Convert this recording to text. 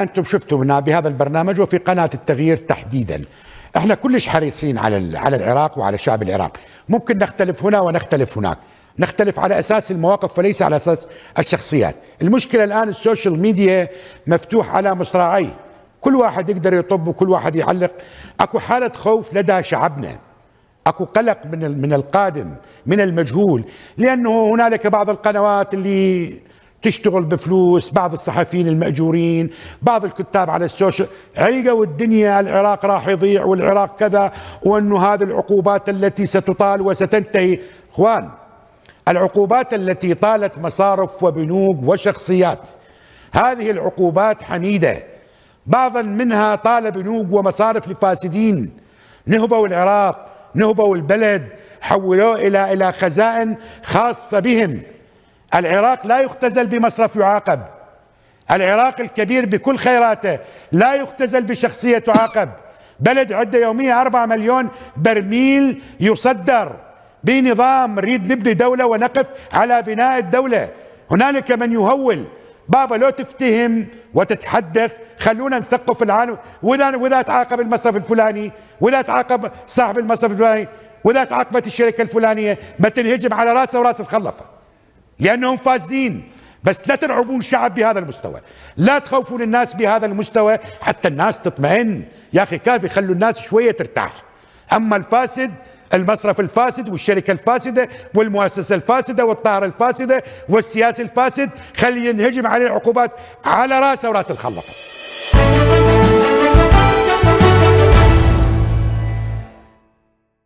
انتم شفتوا هنا بهذا البرنامج وفي قناه التغيير تحديدا احنا كلش حريصين على على العراق وعلى شعب العراق ممكن نختلف هنا ونختلف هناك نختلف على اساس المواقف وليس على اساس الشخصيات المشكله الان السوشيال ميديا مفتوح على مصراعيه كل واحد يقدر يطب وكل واحد يعلق اكو حاله خوف لدى شعبنا اكو قلق من من القادم من المجهول لانه هنالك بعض القنوات اللي تشتغل بفلوس بعض الصحفيين المأجورين بعض الكتاب على السوشيال علقوا الدنيا العراق راح يضيع والعراق كذا وأنه هذه العقوبات التي ستطال وستنتهي اخوان العقوبات التي طالت مصارف وبنوك وشخصيات هذه العقوبات حميدة بعضا منها طال بنوك ومصارف لفاسدين نهبوا العراق نهبوا البلد حولوه إلى إلى خزائن خاصة بهم العراق لا يختزل بمصرف يعاقب العراق الكبير بكل خيراته لا يختزل بشخصية تعاقب بلد عدة يومية 4 مليون برميل يصدر بنظام نريد نبني دولة ونقف على بناء الدولة هنالك من يهول بابا لو تفتهم وتتحدث خلونا نثقف العالم واذا واذا تعاقب المصرف الفلاني واذا تعاقب صاحب المصرف الفلاني واذا تعاقبت الشركه الفلانيه ما تنهجم على راسه وراس الخلفه لأنهم فاسدين بس لا ترعبون الشعب بهذا المستوى لا تخوفون الناس بهذا المستوى حتى الناس تطمئن يا أخي كافي خلوا الناس شوية ترتاح أما الفاسد المصرف الفاسد والشركة الفاسدة والمؤسسة الفاسدة والطاهرة الفاسدة والسياسي الفاسد خلي ينهجم عليه العقوبات على راسه وراس الخلطة